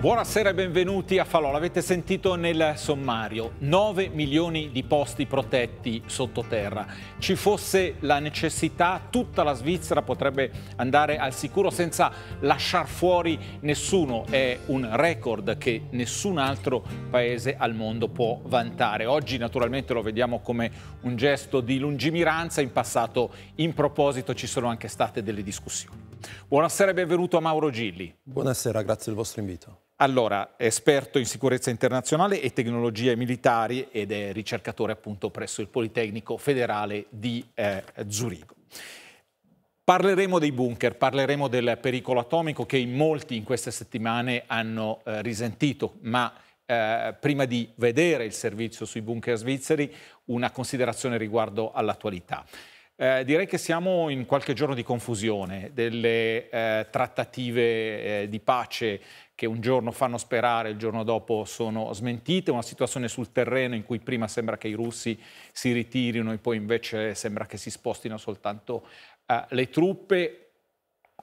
Buonasera e benvenuti a Falò. L'avete sentito nel sommario. 9 milioni di posti protetti sottoterra. Ci fosse la necessità, tutta la Svizzera potrebbe andare al sicuro senza lasciar fuori nessuno. È un record che nessun altro paese al mondo può vantare. Oggi naturalmente lo vediamo come un gesto di lungimiranza. In passato in proposito ci sono anche state delle discussioni. Buonasera e benvenuto a Mauro Gilli. Buonasera, grazie del vostro invito. Allora, esperto in sicurezza internazionale e tecnologie militari ed è ricercatore appunto presso il Politecnico Federale di eh, Zurigo. Parleremo dei bunker, parleremo del pericolo atomico che in molti in queste settimane hanno eh, risentito, ma eh, prima di vedere il servizio sui bunker svizzeri una considerazione riguardo all'attualità. Eh, direi che siamo in qualche giorno di confusione, delle eh, trattative eh, di pace che un giorno fanno sperare, il giorno dopo sono smentite, una situazione sul terreno in cui prima sembra che i russi si ritirino e poi invece sembra che si spostino soltanto uh, le truppe.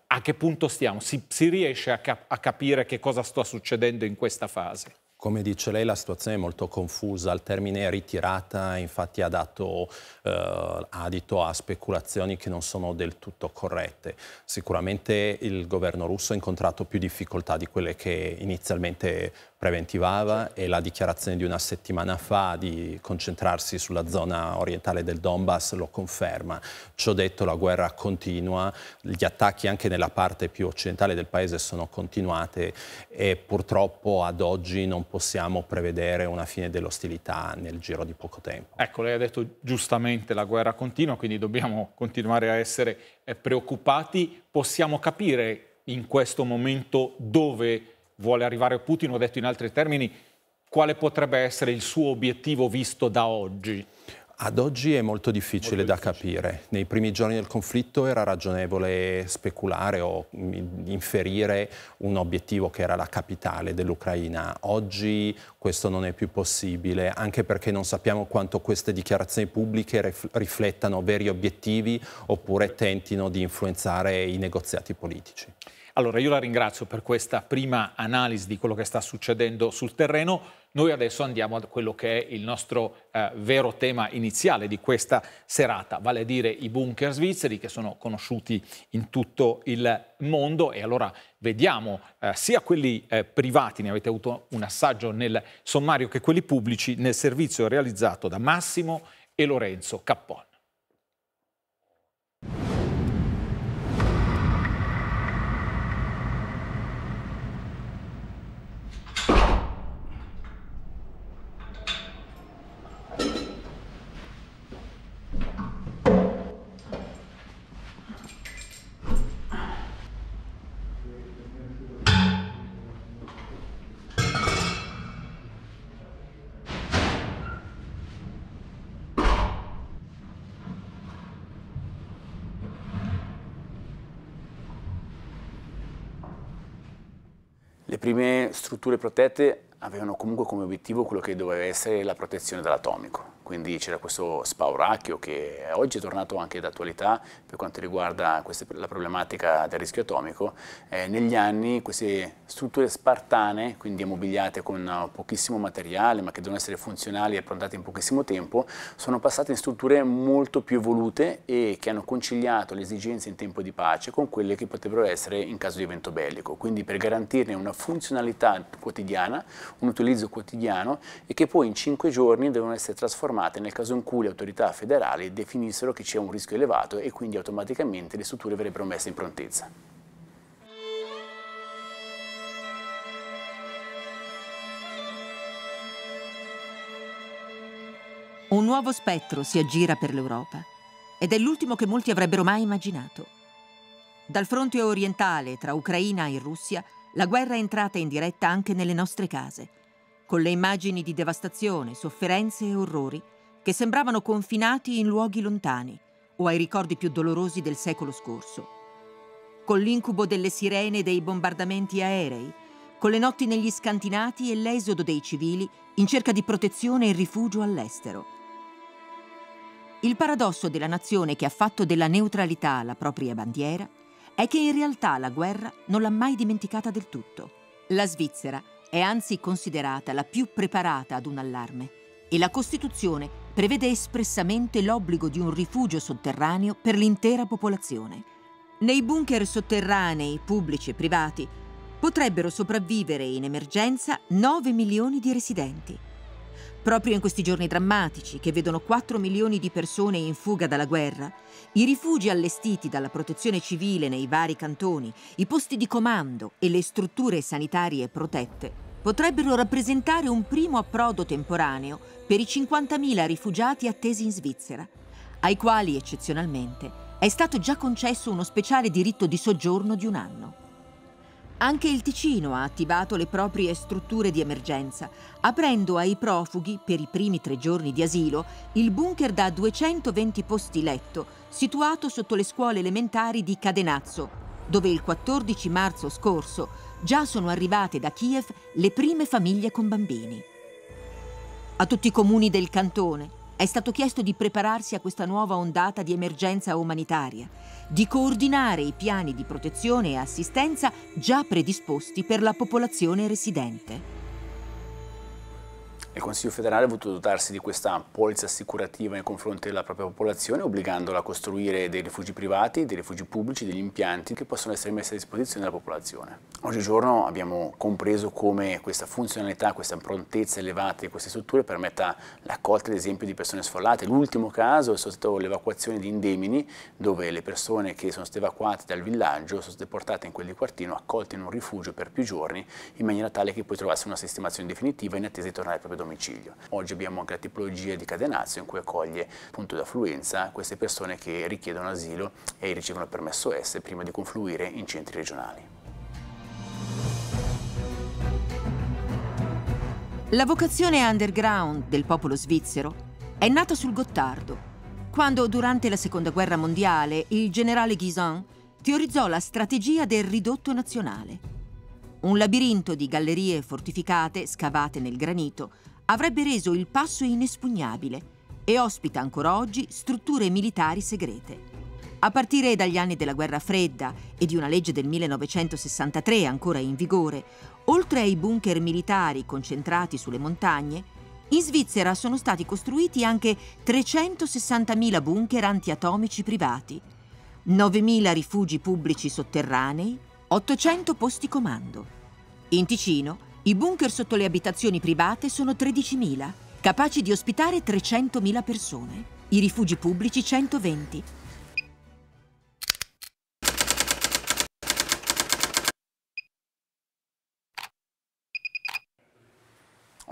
A che punto stiamo? Si, si riesce a, cap- a capire che cosa sta succedendo in questa fase? Come dice lei la situazione è molto confusa, il termine ritirata infatti ha dato eh, adito a speculazioni che non sono del tutto corrette. Sicuramente il governo russo ha incontrato più difficoltà di quelle che inizialmente preventivava e la dichiarazione di una settimana fa di concentrarsi sulla zona orientale del Donbass lo conferma. Ciò detto la guerra continua, gli attacchi anche nella parte più occidentale del paese sono continuate e purtroppo ad oggi non possiamo prevedere una fine dell'ostilità nel giro di poco tempo. Ecco, lei ha detto giustamente la guerra continua, quindi dobbiamo continuare a essere eh, preoccupati. Possiamo capire in questo momento dove vuole arrivare Putin, ho detto in altri termini, quale potrebbe essere il suo obiettivo visto da oggi? Ad oggi è molto difficile molto da difficile. capire. Nei primi giorni del conflitto era ragionevole speculare o inferire un obiettivo che era la capitale dell'Ucraina. Oggi questo non è più possibile, anche perché non sappiamo quanto queste dichiarazioni pubbliche riflettano veri obiettivi oppure tentino di influenzare i negoziati politici. Allora io la ringrazio per questa prima analisi di quello che sta succedendo sul terreno. Noi adesso andiamo a quello che è il nostro eh, vero tema iniziale di questa serata, vale a dire i bunker svizzeri che sono conosciuti in tutto il mondo e allora vediamo eh, sia quelli eh, privati, ne avete avuto un assaggio nel sommario, che quelli pubblici nel servizio realizzato da Massimo e Lorenzo Cappone. Le prime strutture protette avevano comunque come obiettivo quello che doveva essere la protezione dall'atomico quindi c'era questo spauracchio che oggi è tornato anche d'attualità per quanto riguarda queste, la problematica del rischio atomico. Eh, negli anni queste strutture spartane, quindi ammobiliate con eh, pochissimo materiale ma che devono essere funzionali e approntate in pochissimo tempo, sono passate in strutture molto più evolute e che hanno conciliato le esigenze in tempo di pace con quelle che potrebbero essere in caso di evento bellico, quindi per garantirne una funzionalità quotidiana, un utilizzo quotidiano e che poi in cinque giorni devono essere trasformate formate nel caso in cui le autorità federali definissero che c'è un rischio elevato e quindi automaticamente le strutture verrebbero messe in prontezza. Un nuovo spettro si aggira per l'Europa ed è l'ultimo che molti avrebbero mai immaginato. Dal fronte orientale tra Ucraina e Russia, la guerra è entrata in diretta anche nelle nostre case con le immagini di devastazione, sofferenze e orrori che sembravano confinati in luoghi lontani o ai ricordi più dolorosi del secolo scorso. Con l'incubo delle sirene e dei bombardamenti aerei, con le notti negli scantinati e l'esodo dei civili in cerca di protezione e rifugio all'estero. Il paradosso della nazione che ha fatto della neutralità la propria bandiera è che in realtà la guerra non l'ha mai dimenticata del tutto. La Svizzera è anzi considerata la più preparata ad un allarme e la Costituzione prevede espressamente l'obbligo di un rifugio sotterraneo per l'intera popolazione. Nei bunker sotterranei, pubblici e privati, potrebbero sopravvivere in emergenza 9 milioni di residenti. Proprio in questi giorni drammatici, che vedono 4 milioni di persone in fuga dalla guerra, i rifugi allestiti dalla protezione civile nei vari cantoni, i posti di comando e le strutture sanitarie protette potrebbero rappresentare un primo approdo temporaneo per i 50.000 rifugiati attesi in Svizzera, ai quali eccezionalmente è stato già concesso uno speciale diritto di soggiorno di un anno. Anche il Ticino ha attivato le proprie strutture di emergenza, aprendo ai profughi, per i primi tre giorni di asilo, il bunker da 220 posti letto, situato sotto le scuole elementari di Cadenazzo, dove il 14 marzo scorso già sono arrivate da Kiev le prime famiglie con bambini. A tutti i comuni del cantone, è stato chiesto di prepararsi a questa nuova ondata di emergenza umanitaria, di coordinare i piani di protezione e assistenza già predisposti per la popolazione residente il Consiglio federale ha voluto dotarsi di questa polizza assicurativa nei confronti della propria popolazione, obbligandola a costruire dei rifugi privati, dei rifugi pubblici, degli impianti che possono essere messi a disposizione della popolazione. Oggigiorno abbiamo compreso come questa funzionalità, questa prontezza elevata di queste strutture permetta l'accolta, ad esempio, di persone sfollate. L'ultimo caso è stato l'evacuazione di Indemini, dove le persone che sono state evacuate dal villaggio sono state portate in quel quartino, accolte in un rifugio per più giorni, in maniera tale che poi trovasse una sistemazione definitiva in attesa di tornare proprio domani domicilio. Oggi abbiamo anche la tipologia di Cadenazio in cui accoglie punto d'affluenza queste persone che richiedono asilo e ricevono permesso S prima di confluire in centri regionali. La vocazione underground del popolo svizzero è nata sul Gottardo, quando durante la Seconda Guerra Mondiale il generale Guisan teorizzò la strategia del ridotto nazionale. Un labirinto di gallerie fortificate scavate nel granito avrebbe reso il passo inespugnabile e ospita ancora oggi strutture militari segrete. A partire dagli anni della guerra fredda e di una legge del 1963 ancora in vigore, oltre ai bunker militari concentrati sulle montagne, in Svizzera sono stati costruiti anche 360.000 bunker antiatomici privati, 9.000 rifugi pubblici sotterranei, 800 posti comando. In Ticino i bunker sotto le abitazioni private sono 13.000, capaci di ospitare 300.000 persone. I rifugi pubblici 120.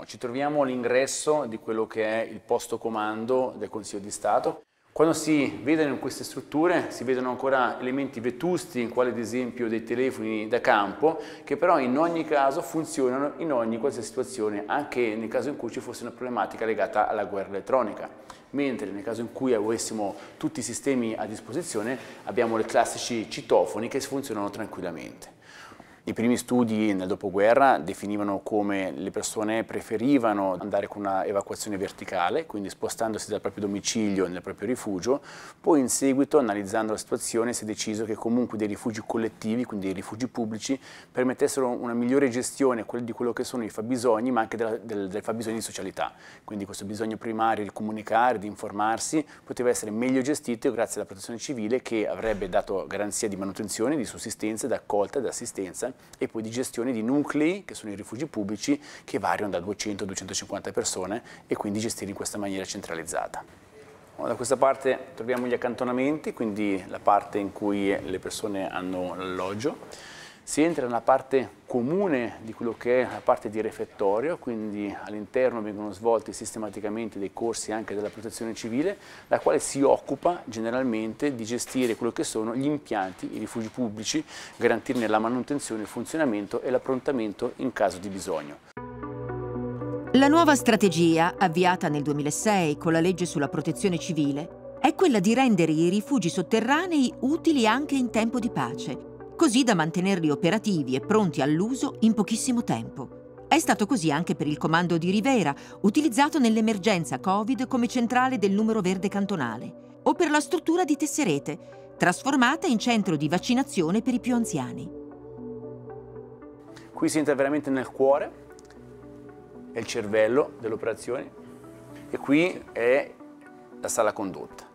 Ci troviamo all'ingresso di quello che è il posto comando del Consiglio di Stato. Quando si vedono queste strutture si vedono ancora elementi vetusti, quali ad esempio dei telefoni da campo, che però in ogni caso funzionano in ogni qualsiasi situazione, anche nel caso in cui ci fosse una problematica legata alla guerra elettronica. Mentre nel caso in cui avessimo tutti i sistemi a disposizione abbiamo i classici citofoni che funzionano tranquillamente. I primi studi nel dopoguerra definivano come le persone preferivano andare con una evacuazione verticale, quindi spostandosi dal proprio domicilio nel proprio rifugio, poi in seguito analizzando la situazione si è deciso che comunque dei rifugi collettivi, quindi dei rifugi pubblici, permettessero una migliore gestione di quello che sono i fabbisogni, ma anche del, del, del fabbisogno di socialità. Quindi questo bisogno primario di comunicare, di informarsi, poteva essere meglio gestito grazie alla protezione civile che avrebbe dato garanzia di manutenzione, di sussistenza, di d'accolta, di assistenza e poi di gestione di nuclei, che sono i rifugi pubblici, che variano da 200 a 250 persone e quindi gestire in questa maniera centralizzata. Da questa parte troviamo gli accantonamenti, quindi la parte in cui le persone hanno l'alloggio si entra nella parte comune di quello che è la parte di refettorio, quindi all'interno vengono svolti sistematicamente dei corsi anche della protezione civile, la quale si occupa generalmente di gestire quello che sono gli impianti, i rifugi pubblici, garantirne la manutenzione, il funzionamento e l'approntamento in caso di bisogno. La nuova strategia, avviata nel 2006 con la legge sulla protezione civile, è quella di rendere i rifugi sotterranei utili anche in tempo di pace così da mantenerli operativi e pronti all'uso in pochissimo tempo. È stato così anche per il comando di Rivera, utilizzato nell'emergenza Covid come centrale del numero verde cantonale, o per la struttura di Tesserete, trasformata in centro di vaccinazione per i più anziani. Qui si entra veramente nel cuore e il cervello dell'operazione e qui è la sala condotta.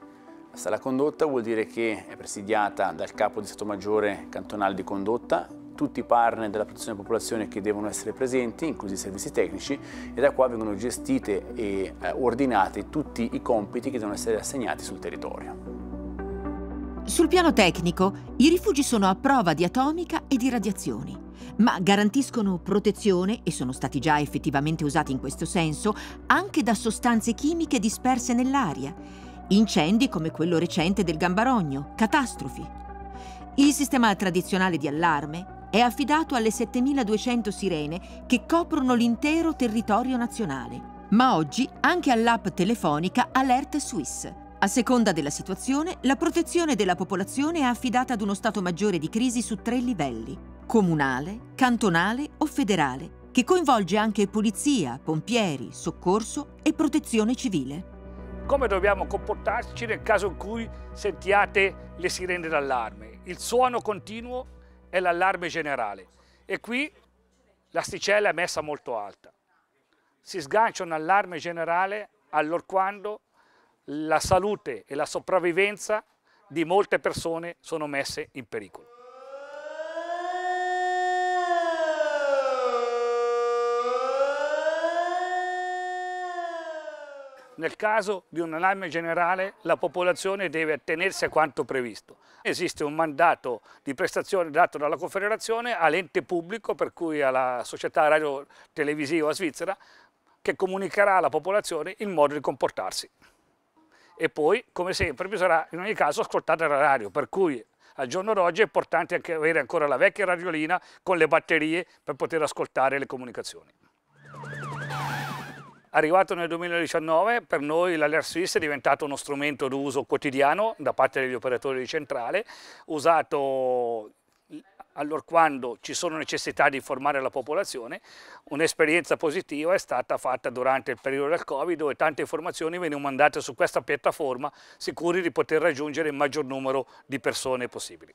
Sala condotta vuol dire che è presidiata dal capo di Stato Maggiore cantonale di condotta, tutti i partner della protezione della popolazione che devono essere presenti, inclusi i servizi tecnici, e da qua vengono gestite e eh, ordinate tutti i compiti che devono essere assegnati sul territorio. Sul piano tecnico, i rifugi sono a prova di atomica e di radiazioni, ma garantiscono protezione, e sono stati già effettivamente usati in questo senso, anche da sostanze chimiche disperse nell'aria Incendi come quello recente del Gambarogno, catastrofi. Il sistema tradizionale di allarme è affidato alle 7200 sirene che coprono l'intero territorio nazionale, ma oggi anche all'app telefonica Alert Suisse. A seconda della situazione, la protezione della popolazione è affidata ad uno stato maggiore di crisi su tre livelli, comunale, cantonale o federale, che coinvolge anche polizia, pompieri, soccorso e protezione civile come dobbiamo comportarci nel caso in cui sentiate le sirene d'allarme. Il suono continuo è l'allarme generale e qui l'asticella è messa molto alta. Si sgancia un allarme generale allorquando la salute e la sopravvivenza di molte persone sono messe in pericolo. Nel caso di un allarme generale la popolazione deve attenersi a quanto previsto. Esiste un mandato di prestazione dato dalla Confederazione all'ente pubblico, per cui alla società radio televisiva svizzera, che comunicherà alla popolazione il modo di comportarsi. E poi, come sempre, bisognerà in ogni caso ascoltare la radio, per cui al giorno d'oggi è importante anche avere ancora la vecchia radiolina con le batterie per poter ascoltare le comunicazioni. Arrivato nel 2019, per noi l'Alert Swiss è diventato uno strumento d'uso quotidiano da parte degli operatori di centrale, usato allora quando ci sono necessità di informare la popolazione, un'esperienza positiva è stata fatta durante il periodo del Covid dove tante informazioni venivano mandate su questa piattaforma sicuri di poter raggiungere il maggior numero di persone possibili.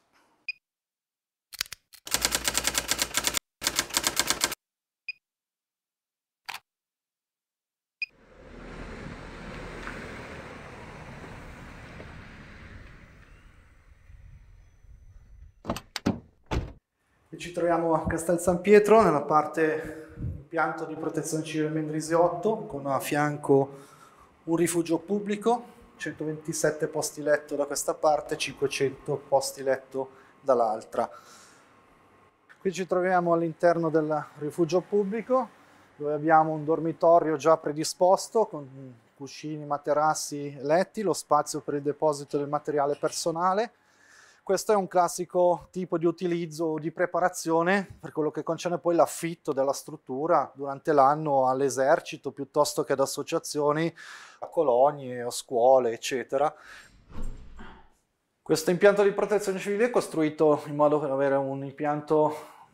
ci troviamo a Castel San Pietro nella parte impianto di protezione civile 8 con a fianco un rifugio pubblico, 127 posti letto da questa parte, 500 posti letto dall'altra. Qui ci troviamo all'interno del rifugio pubblico dove abbiamo un dormitorio già predisposto con cuscini, materassi, letti, lo spazio per il deposito del materiale personale, questo è un classico tipo di utilizzo di preparazione per quello che concerne poi l'affitto della struttura durante l'anno all'esercito piuttosto che ad associazioni, a colonie o scuole, eccetera. Questo impianto di protezione civile è costruito in modo da avere un impianto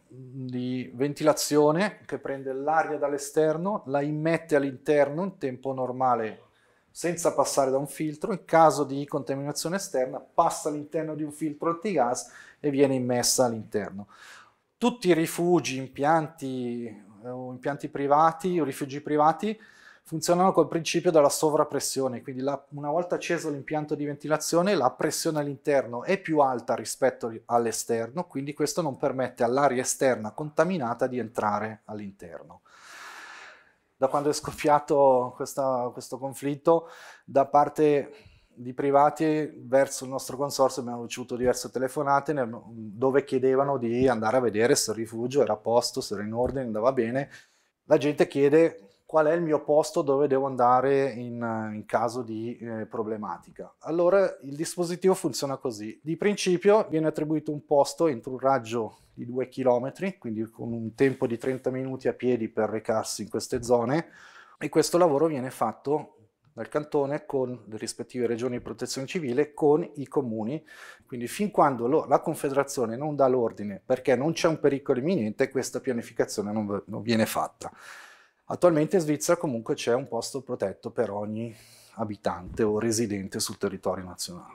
di ventilazione che prende l'aria dall'esterno, la immette all'interno in tempo normale senza passare da un filtro, in caso di contaminazione esterna passa all'interno di un filtro antigas e viene immessa all'interno. Tutti i rifugi, impianti o eh, impianti privati o rifugi privati funzionano col principio della sovrappressione, quindi la, una volta acceso l'impianto di ventilazione la pressione all'interno è più alta rispetto all'esterno, quindi questo non permette all'aria esterna contaminata di entrare all'interno da quando è scoppiato questa, questo conflitto da parte di privati verso il nostro consorzio abbiamo ricevuto diverse telefonate dove chiedevano di andare a vedere se il rifugio era a posto, se era in ordine, andava bene. La gente chiede qual è il mio posto dove devo andare in, eh, in caso di eh, problematica. Allora il dispositivo funziona così. Di principio viene attribuito un posto entro un raggio di 2 km, quindi con un tempo di 30 minuti a piedi per recarsi in queste zone e questo lavoro viene fatto dal cantone con le rispettive regioni di protezione civile con i comuni quindi fin quando lo, la confederazione non dà l'ordine perché non c'è un pericolo imminente questa pianificazione non, non viene fatta Attualmente in Svizzera comunque c'è un posto protetto per ogni abitante o residente sul territorio nazionale.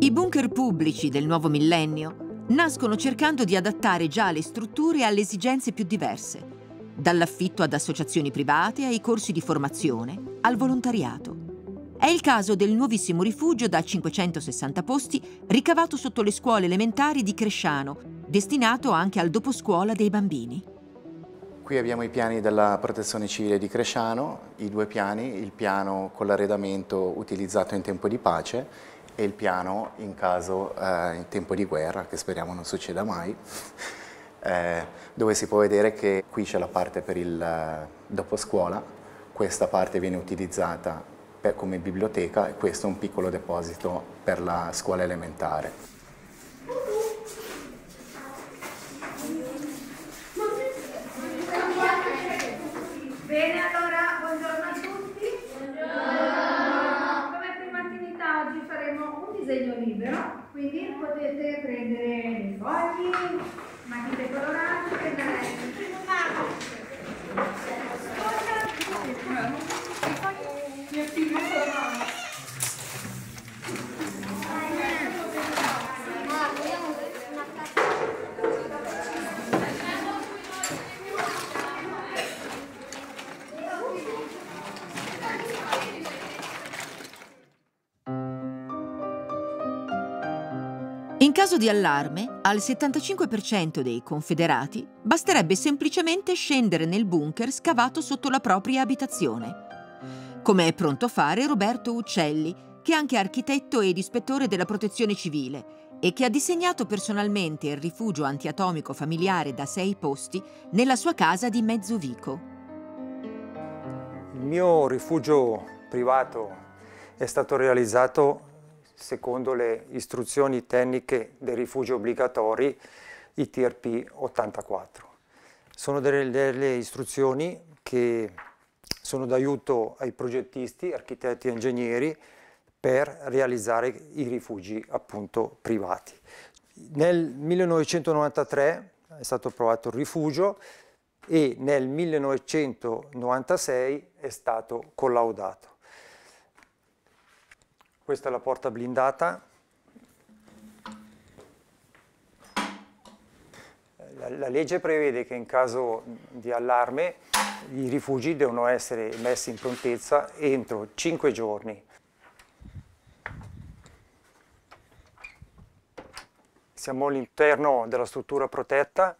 I bunker pubblici del nuovo millennio nascono cercando di adattare già le strutture alle esigenze più diverse, dall'affitto ad associazioni private ai corsi di formazione, al volontariato. È il caso del nuovissimo rifugio da 560 posti ricavato sotto le scuole elementari di Cresciano, destinato anche al doposcuola dei bambini. Qui abbiamo i piani della protezione civile di Cresciano, i due piani, il piano con l'arredamento utilizzato in tempo di pace e il piano in caso eh, in tempo di guerra, che speriamo non succeda mai, eh, dove si può vedere che qui c'è la parte per il eh, doposcuola, questa parte viene utilizzata per, eh, come biblioteca e questo è un piccolo deposito per la scuola elementare. Bene, allora buongiorno a tutti. Buongiorno. Come prima attività oggi faremo un disegno libero caso di allarme, al 75% dei confederati basterebbe semplicemente scendere nel bunker scavato sotto la propria abitazione. Come è pronto a fare Roberto Uccelli, che è anche architetto ed ispettore della protezione civile e che ha disegnato personalmente il rifugio antiatomico familiare da sei posti nella sua casa di Mezzovico. Il mio rifugio privato è stato realizzato secondo le istruzioni tecniche dei rifugi obbligatori i TRP 84. Sono delle, delle istruzioni che sono d'aiuto ai progettisti, architetti e ingegneri per realizzare i rifugi appunto privati. Nel 1993 è stato approvato il rifugio e nel 1996 è stato collaudato. Questa è la porta blindata. La, la legge prevede che in caso di allarme i rifugi devono essere messi in prontezza entro 5 giorni. Siamo all'interno della struttura protetta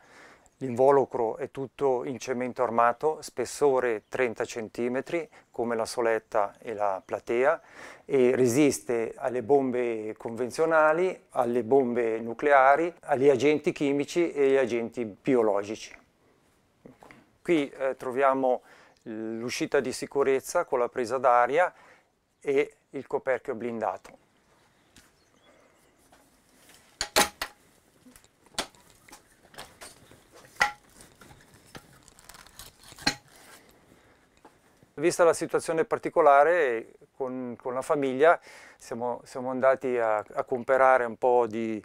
L'involucro è tutto in cemento armato, spessore 30 cm come la soletta e la platea e resiste alle bombe convenzionali, alle bombe nucleari, agli agenti chimici e agli agenti biologici. Qui eh, troviamo l'uscita di sicurezza con la presa d'aria e il coperchio blindato. Vista la situazione particolare con, con la famiglia siamo, siamo andati a, a, comprare un po' di,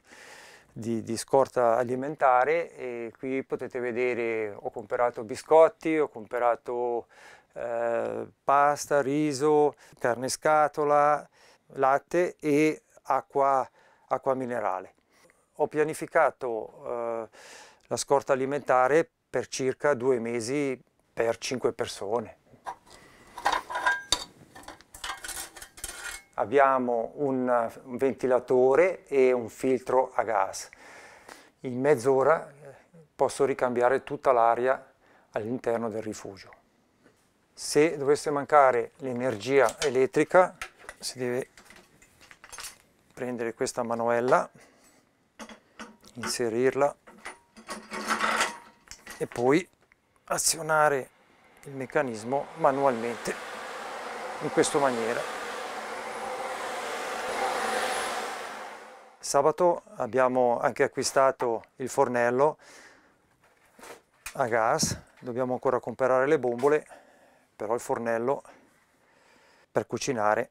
di, di, scorta alimentare e qui potete vedere ho comprato biscotti, ho comprato eh, pasta, riso, carne scatola, latte e acqua, acqua minerale. Ho pianificato eh, la scorta alimentare per circa due mesi per cinque persone. abbiamo un, ventilatore e un filtro a gas. In mezz'ora eh, posso ricambiare tutta l'aria all'interno del rifugio. Se dovesse mancare l'energia elettrica si deve prendere questa manovella, inserirla e poi azionare il meccanismo manualmente in questa maniera. Sabato abbiamo anche acquistato il fornello a gas, dobbiamo ancora comprare le bombole, però il fornello per cucinare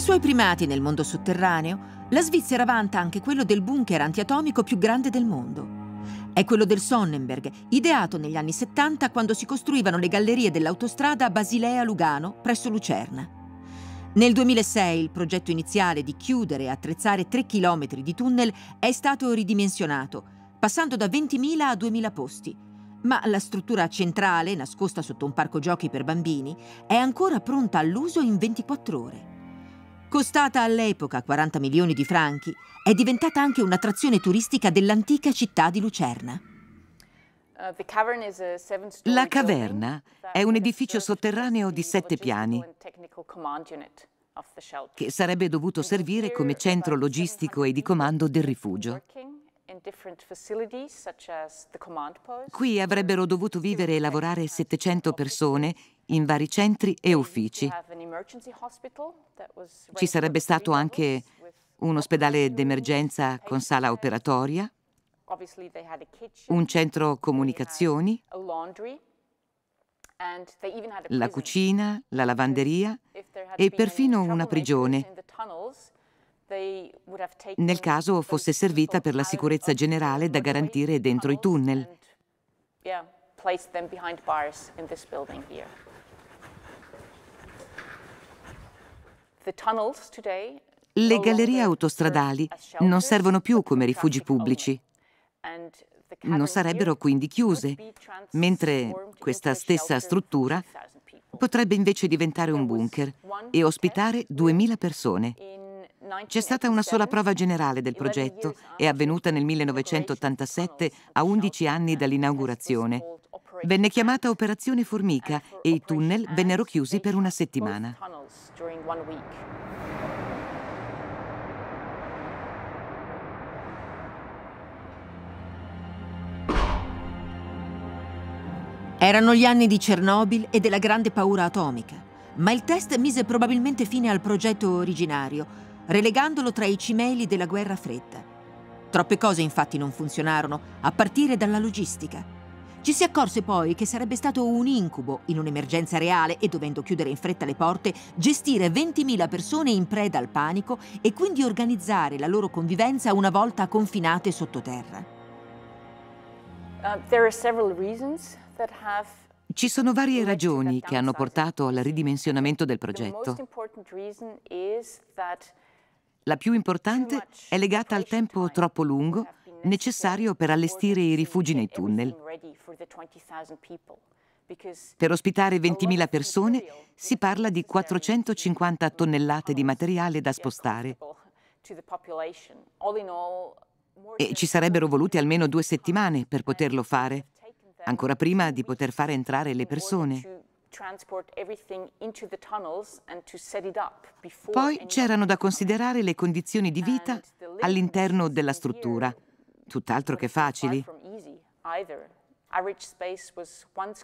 i suoi primati nel mondo sotterraneo, la Svizzera vanta anche quello del bunker antiatomico più grande del mondo. È quello del Sonnenberg, ideato negli anni 70 quando si costruivano le gallerie dell'autostrada Basilea-Lugano presso Lucerna. Nel 2006 il progetto iniziale di chiudere e attrezzare 3 km di tunnel è stato ridimensionato, passando da 20.000 a 2.000 posti. Ma la struttura centrale, nascosta sotto un parco giochi per bambini, è ancora pronta all'uso in 24 ore. Costata all'epoca 40 milioni di franchi, è diventata anche un'attrazione turistica dell'antica città di Lucerna. Uh, La caverna è un edificio sotterraneo di sette piani che sarebbe dovuto servire come centro logistico e di comando del rifugio. Qui avrebbero dovuto vivere e lavorare 700 persone in vari centri e uffici. Ci sarebbe stato anche un ospedale d'emergenza con sala operatoria, un centro comunicazioni, la cucina, la lavanderia e perfino una prigione nel caso fosse servita per la sicurezza generale da garantire dentro i tunnel. in Le gallerie autostradali non servono più come rifugi pubblici, non sarebbero quindi chiuse, mentre questa stessa struttura potrebbe invece diventare un bunker e ospitare 2000 persone. C'è stata una sola prova generale del progetto, è avvenuta nel 1987 a 11 anni dall'inaugurazione. Venne chiamata Operazione Formica e i tunnel vennero chiusi per una settimana. Erano gli anni di Chernobyl e della grande paura atomica, ma il test mise probabilmente fine al progetto originario, relegandolo tra i cimeli della guerra fredda. Troppe cose infatti non funzionarono, a partire dalla logistica. Ci si accorse poi che sarebbe stato un incubo, in un'emergenza reale e dovendo chiudere in fretta le porte, gestire 20.000 persone in preda al panico e quindi organizzare la loro convivenza una volta confinate sottoterra. Uh, Ci sono varie ragioni che hanno portato al ridimensionamento del progetto. La più importante è legata al tempo troppo lungo necessario per allestire i rifugi nei tunnel. Per ospitare 20.000 persone si parla di 450 tonnellate di materiale da spostare. E ci sarebbero voluti almeno due settimane per poterlo fare, ancora prima di poter fare entrare le persone. Poi c'erano da considerare le condizioni di vita all'interno della struttura, tutt'altro che facili.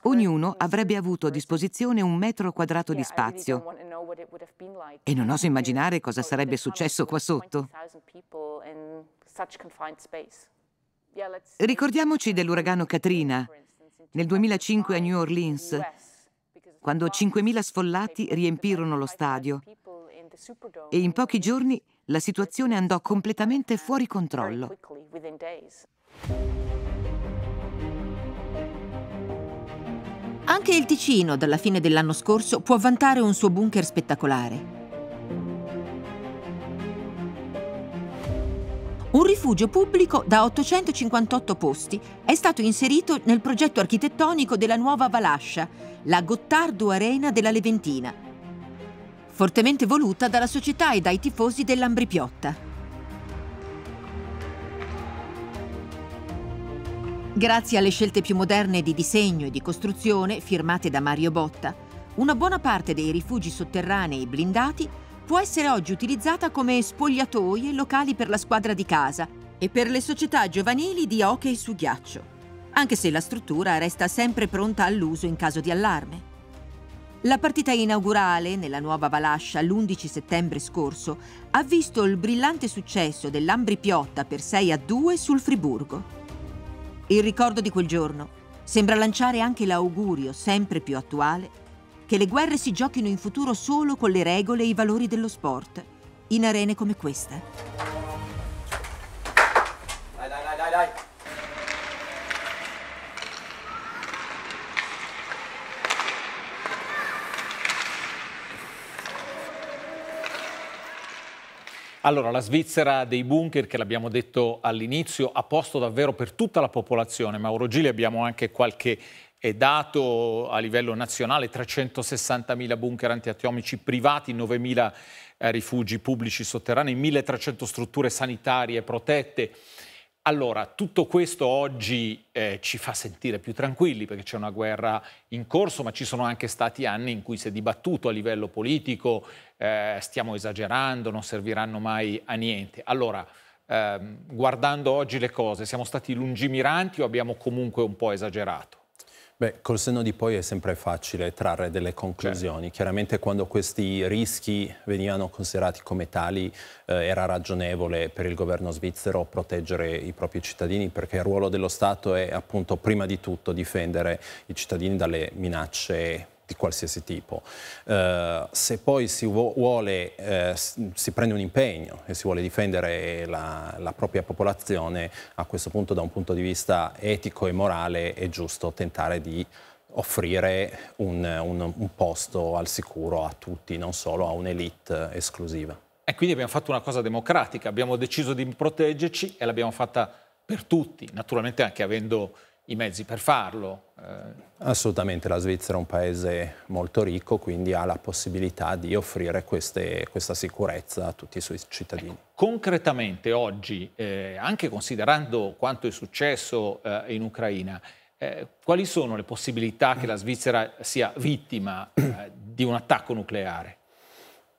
Ognuno avrebbe avuto a disposizione un metro quadrato di spazio e non oso immaginare cosa sarebbe successo qua sotto. Ricordiamoci dell'uragano Katrina nel 2005 a New Orleans, quando 5.000 sfollati riempirono lo stadio e in pochi giorni la situazione andò completamente fuori controllo. Anche il Ticino, dalla fine dell'anno scorso, può vantare un suo bunker spettacolare. Un rifugio pubblico da 858 posti è stato inserito nel progetto architettonico della nuova Valascia, la Gottardo Arena della Leventina, fortemente voluta dalla società e dai tifosi dell'Ambripiotta. Grazie alle scelte più moderne di disegno e di costruzione firmate da Mario Botta, una buona parte dei rifugi sotterranei blindati può essere oggi utilizzata come spogliatoie locali per la squadra di casa e per le società giovanili di hockey su ghiaccio, anche se la struttura resta sempre pronta all'uso in caso di allarme. La partita inaugurale nella nuova Valascia l'11 settembre scorso ha visto il brillante successo dell'Ambri Piotta per 6 a 2 sul Friburgo. Il ricordo di quel giorno sembra lanciare anche l'augurio, sempre più attuale, che le guerre si giochino in futuro solo con le regole e i valori dello sport, in arene come questa. Allora, la Svizzera dei bunker, che l'abbiamo detto all'inizio, ha posto davvero per tutta la popolazione. Mauro Gili abbiamo anche qualche eh, dato a livello nazionale, 360.000 bunker antiatomici privati, 9.000 eh, rifugi pubblici sotterranei, 1.300 strutture sanitarie protette. Allora, tutto questo oggi eh, ci fa sentire più tranquilli perché c'è una guerra in corso, ma ci sono anche stati anni in cui si è dibattuto a livello politico, eh, stiamo esagerando, non serviranno mai a niente. Allora, ehm, guardando oggi le cose, siamo stati lungimiranti o abbiamo comunque un po' esagerato? Beh, col senno di poi è sempre facile trarre delle conclusioni. Certo. Chiaramente quando questi rischi venivano considerati come tali eh, era ragionevole per il governo svizzero proteggere i propri cittadini perché il ruolo dello Stato è appunto prima di tutto difendere i cittadini dalle minacce di qualsiasi tipo. Uh, se poi si, vuole, uh, si prende un impegno e si vuole difendere la, la, propria popolazione, a questo punto da un punto di vista etico e morale è giusto tentare di offrire un, un, un posto al sicuro a tutti, non solo a un'elite esclusiva. E quindi abbiamo fatto una cosa democratica, abbiamo deciso di proteggerci e l'abbiamo fatta per tutti, naturalmente anche avendo i mezzi per farlo. Eh. Assolutamente, la Svizzera è un paese molto ricco, quindi ha la possibilità di offrire queste, questa sicurezza a tutti i suoi cittadini. Ecco, concretamente oggi, eh, anche considerando quanto è successo eh, in Ucraina, eh, quali sono le possibilità che la Svizzera sia vittima eh, di un attacco nucleare?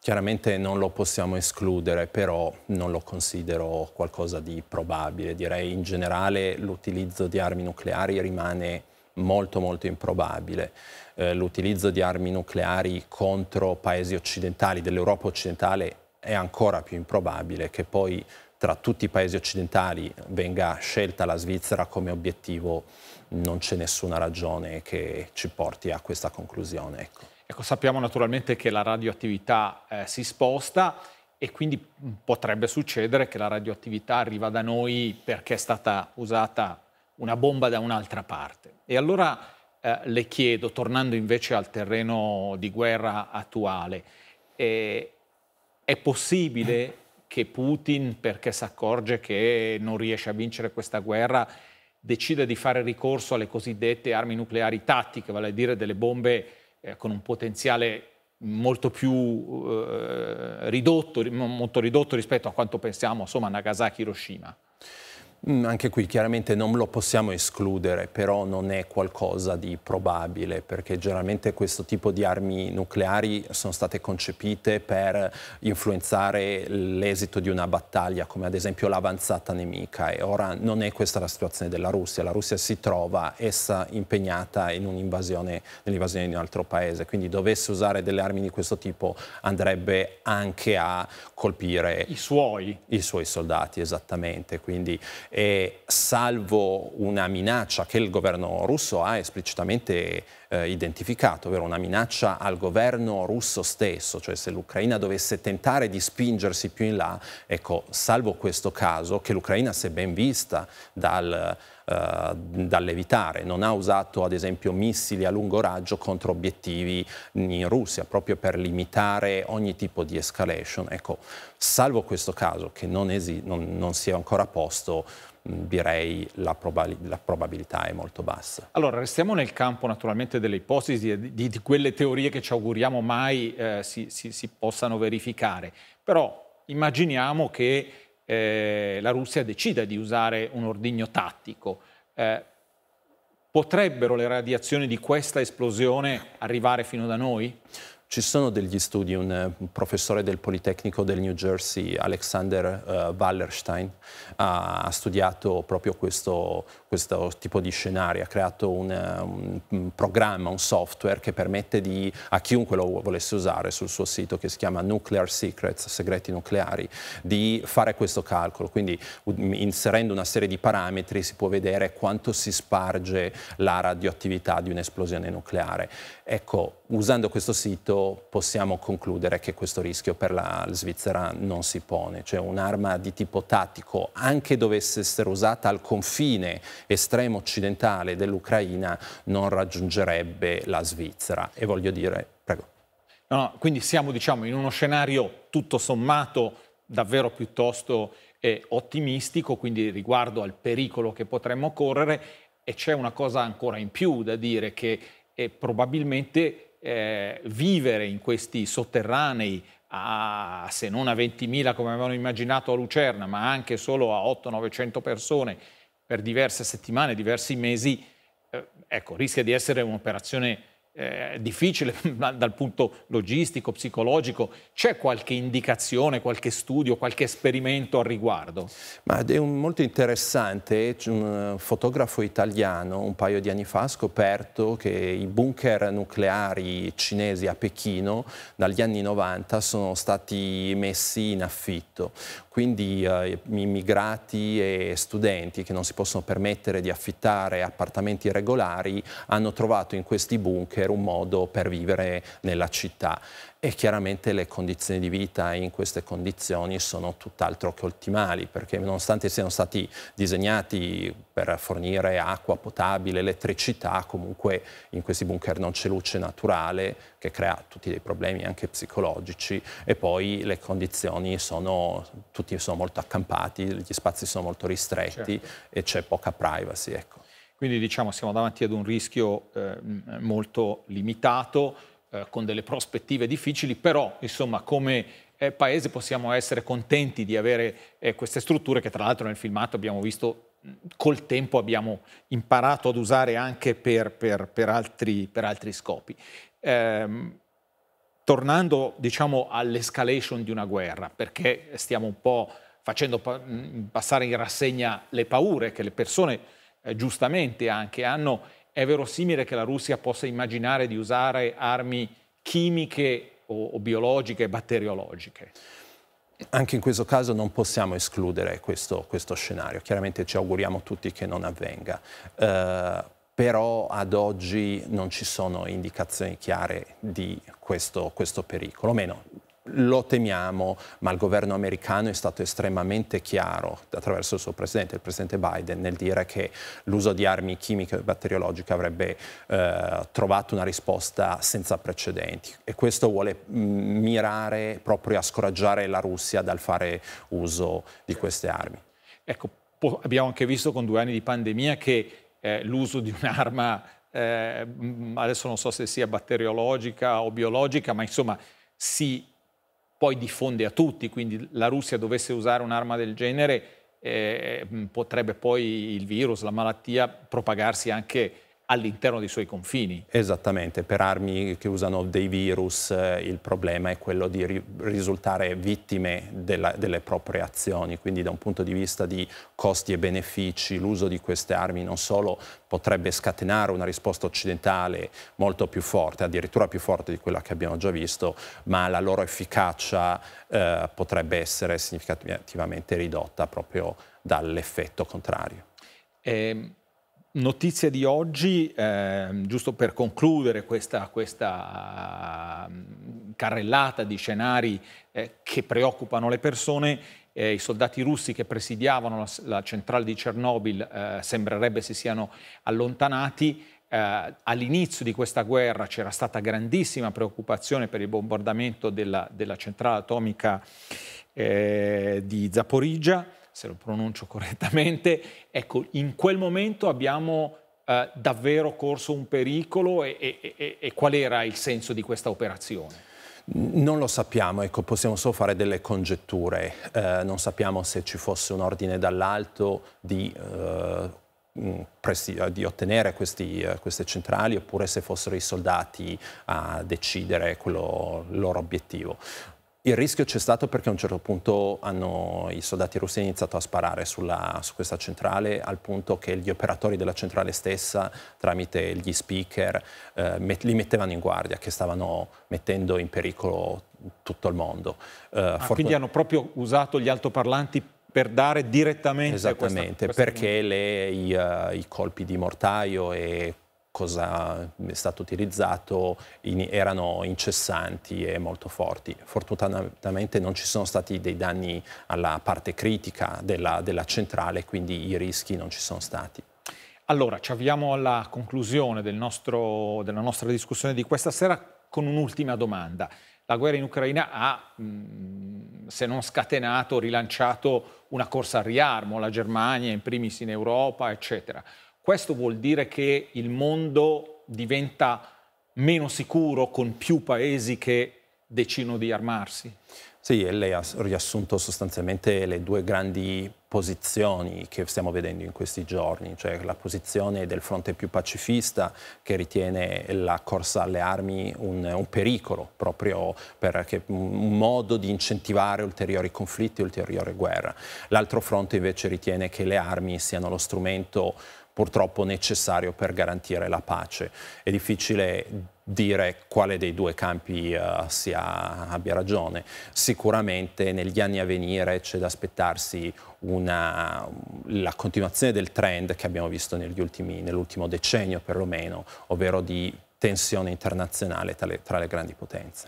Chiaramente non lo possiamo escludere, però non lo considero qualcosa di probabile. Direi in generale l'utilizzo di armi nucleari rimane molto molto improbabile. Eh, l'utilizzo di armi nucleari contro paesi occidentali, dell'Europa occidentale, è ancora più improbabile che poi tra tutti i paesi occidentali venga scelta la Svizzera come obiettivo, non c'è nessuna ragione che ci porti a questa conclusione. Ecco. Ecco, sappiamo naturalmente che la radioattività eh, si sposta e quindi mm, potrebbe succedere che la radioattività arriva da noi perché è stata usata una bomba da un'altra parte. E allora eh, le chiedo, tornando invece al terreno di guerra attuale, eh, è possibile che Putin, perché si accorge che non riesce a vincere questa guerra, decida di fare ricorso alle cosiddette armi nucleari tattiche, vale a dire delle bombe eh, con un potenziale molto più eh, ridotto, molto ridotto rispetto a quanto pensiamo insomma, a Nagasaki Hiroshima. Mm, anche qui chiaramente non lo possiamo escludere, però non è qualcosa di probabile, perché generalmente questo tipo di armi nucleari sono state concepite per influenzare l'esito di una battaglia, come ad esempio l'avanzata nemica, e ora non è questa la situazione della Russia. La Russia si trova essa impegnata in un'invasione, nell'invasione di un altro paese, quindi dovesse usare delle armi di questo tipo andrebbe anche a colpire i suoi, i suoi soldati, esattamente. Quindi, eh, salvo una minaccia che il governo russo ha esplicitamente eh, identificato, ovvero una minaccia al governo russo stesso, cioè se l'Ucraina dovesse tentare di spingersi più in là, ecco, salvo questo caso, che l'Ucraina si è ben vista dal da eh, dall'evitare, non ha usato ad esempio missili a lungo raggio contro obiettivi in Russia, proprio per limitare ogni tipo di escalation. Ecco, salvo questo caso che non, esi- non, non si è ancora posto, direi la, probab- la, probabilità è molto bassa. Allora, restiamo nel campo naturalmente delle ipotesi, di, di quelle teorie che ci auguriamo mai eh, si, si, si possano verificare, però immaginiamo che eh, la Russia decida di usare un ordigno tattico. Eh, potrebbero le radiazioni di questa esplosione arrivare fino da noi? Ci sono degli studi, un, professore del Politecnico del New Jersey, Alexander uh, Wallerstein, ha, ha, studiato proprio questo, questo, tipo di scenario, ha creato un, un, programma, un software che permette di, a chiunque lo volesse usare sul suo sito, che si chiama Nuclear Secrets, segreti nucleari, di fare questo calcolo. Quindi inserendo una serie di parametri si può vedere quanto si sparge la radioattività di un'esplosione nucleare. Ecco, usando questo sito possiamo concludere che questo rischio per la Svizzera non si pone, cioè un'arma di tipo tattico, anche dovesse essere usata al confine estremo occidentale dell'Ucraina, non raggiungerebbe la Svizzera. E voglio dire, prego. No, no, quindi siamo diciamo, in uno scenario tutto sommato davvero piuttosto eh, ottimistico, quindi riguardo al pericolo che potremmo correre e c'è una cosa ancora in più da dire che eh, probabilmente eh, vivere in questi sotterranei, a, se non a 20.000 come avevano immaginato a Lucerna, ma anche solo a 8 900 persone per diverse settimane, diversi mesi, eh, ecco, rischia di essere un'operazione eh, difficile dal punto logistico, psicologico. C'è qualche indicazione, qualche studio, qualche esperimento al riguardo? Ma è un, molto interessante, eh, un eh, fotografo italiano un paio di anni fa ha scoperto che i bunker nucleari cinesi a Pechino dagli anni 90 sono stati messi in affitto, quindi eh, immigrati e studenti che non si possono permettere di affittare appartamenti regolari hanno trovato in questi bunker avere un modo per vivere nella città e chiaramente le condizioni di vita in queste condizioni sono tutt'altro che ottimali perché nonostante siano stati disegnati per fornire acqua potabile, elettricità, comunque in questi bunker non c'è luce naturale che crea tutti dei problemi anche psicologici e poi le condizioni sono, tutti sono molto accampati, gli spazi sono molto ristretti certo. e c'è poca privacy. Ecco. Quindi diciamo siamo davanti ad un rischio eh, molto limitato, eh, con delle prospettive difficili, però insomma come eh, paese possiamo essere contenti di avere eh, queste strutture che tra l'altro nel filmato abbiamo visto col tempo abbiamo imparato ad usare anche per, per, per, altri, per altri, scopi. Ehm, tornando diciamo all'escalation di una guerra, perché stiamo un po' facendo pa passare in rassegna le paure che le persone eh, giustamente anche, hanno, è verosimile che la Russia possa immaginare di usare armi chimiche o, o biologiche batteriologiche. Anche in questo caso non possiamo escludere questo, questo, scenario, chiaramente ci auguriamo tutti che non avvenga, eh, però ad oggi non ci sono indicazioni chiare di questo, questo pericolo, o meno lo temiamo, ma il governo americano è stato estremamente chiaro attraverso il suo presidente, il presidente Biden, nel dire che l'uso di armi chimiche e batteriologiche avrebbe eh, trovato una risposta senza precedenti e questo vuole mm, mirare proprio a scoraggiare la Russia dal fare uso di queste armi. Ecco, abbiamo anche visto con due anni di pandemia che eh, l'uso di un'arma, eh, adesso non so se sia batteriologica o biologica, ma insomma si poi diffonde a tutti, quindi la Russia dovesse usare un'arma del genere eh, potrebbe poi il virus, la malattia propagarsi anche all'interno dei suoi confini. Esattamente, per armi che usano dei virus eh, il problema è quello di risultare vittime della, delle proprie azioni, quindi da un punto di vista di costi e benefici l'uso di queste armi non solo potrebbe scatenare una risposta occidentale molto più forte, addirittura più forte di quella che abbiamo già visto, ma la loro efficacia eh, potrebbe essere significativamente ridotta proprio dall'effetto contrario. Eh notizia di oggi, eh, giusto per concludere questa, questa mm, carrellata di scenari eh, che preoccupano le persone, eh, i soldati russi che presidiavano la, la centrale di Chernobyl eh, sembrerebbe si siano allontanati. Eh, all'inizio di questa guerra c'era stata grandissima preoccupazione per il bombardamento della, della centrale atomica eh, di Zaporizia se lo pronuncio correttamente, ecco, in quel momento abbiamo eh, davvero corso un pericolo e, e, e, e qual era il senso di questa operazione? Non lo sappiamo, ecco, possiamo solo fare delle congetture. Eh, non sappiamo se ci fosse un ordine dall'alto di, eh, mm, eh di ottenere questi, eh, queste centrali oppure se fossero i soldati a decidere quello, il loro obiettivo. Il rischio c'è stato perché a un certo punto hanno, i soldati russi hanno iniziato a sparare sulla, su questa centrale al punto che gli operatori della centrale stessa, tramite gli speaker, eh, met, li mettevano in guardia, che stavano mettendo in pericolo tutto il mondo. Eh, ah, quindi hanno proprio usato gli altoparlanti per dare direttamente... Esattamente, questa, questa perché le, i, uh, i colpi di mortaio e cosa è stato utilizzato in, erano incessanti e molto forti. Fortunatamente non ci sono stati dei danni alla parte critica della, della centrale, quindi i rischi non ci sono stati. Allora, ci avviamo alla conclusione del nostro, della nostra discussione di questa sera con un'ultima domanda. La guerra in Ucraina ha, se non scatenato, rilanciato una corsa al riarmo, la Germania in primis in Europa, eccetera. Questo vuol dire che il mondo diventa meno sicuro con più paesi che decidono di armarsi? Sì, e lei ha riassunto sostanzialmente le due grandi posizioni che stiamo vedendo in questi giorni, cioè la posizione del fronte più pacifista che ritiene la corsa alle armi un, un pericolo, proprio perché un modo di incentivare ulteriori conflitti, ulteriore guerra. L'altro fronte invece ritiene che le armi siano lo strumento purtroppo necessario per garantire la pace. È difficile dire quale dei due campi uh, sia, abbia ragione. Sicuramente negli anni a venire c'è da aspettarsi una, la continuazione del trend che abbiamo visto nell'ultimo decennio perlomeno, ovvero di tensione internazionale tra le, tra le grandi potenze.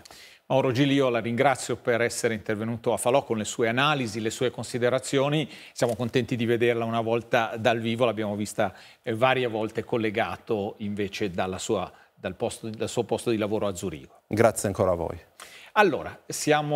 Mauro Gilio, la ringrazio per essere intervenuto a Falò con le sue analisi, le sue considerazioni. Siamo contenti di vederla una volta dal vivo, l'abbiamo vista eh, varie volte collegato invece sua, dal, posto, dal suo posto di lavoro a Zurigo. Grazie ancora a voi. Allora, siamo...